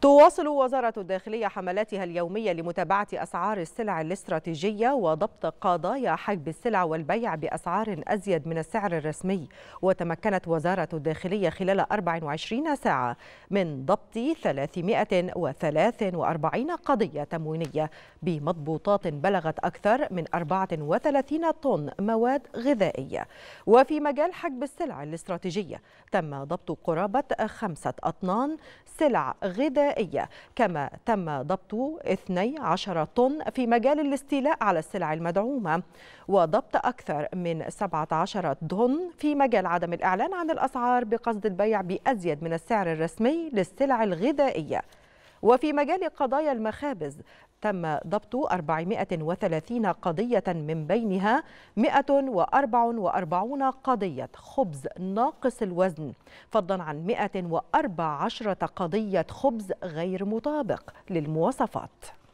تواصل وزارة الداخلية حملاتها اليومية لمتابعة أسعار السلع الاستراتيجية وضبط قضايا حجب السلع والبيع بأسعار أزيد من السعر الرسمي وتمكنت وزارة الداخلية خلال 24 ساعة من ضبط 343 قضية تموينية بمضبوطات بلغت أكثر من 34 طن مواد غذائية وفي مجال حجب السلع الاستراتيجية تم ضبط قرابة خمسة أطنان سلع غذائية الغذائية كما تم ضبط 12 طن في مجال الاستيلاء على السلع المدعومة وضبط أكثر من 17 طن في مجال عدم الإعلان عن الأسعار بقصد البيع بأزيد من السعر الرسمي للسلع الغذائية وفي مجال قضايا المخابز تم ضبط 430 قضية من بينها 144 قضية خبز ناقص الوزن فضلا عن 114 قضية خبز غير مطابق للمواصفات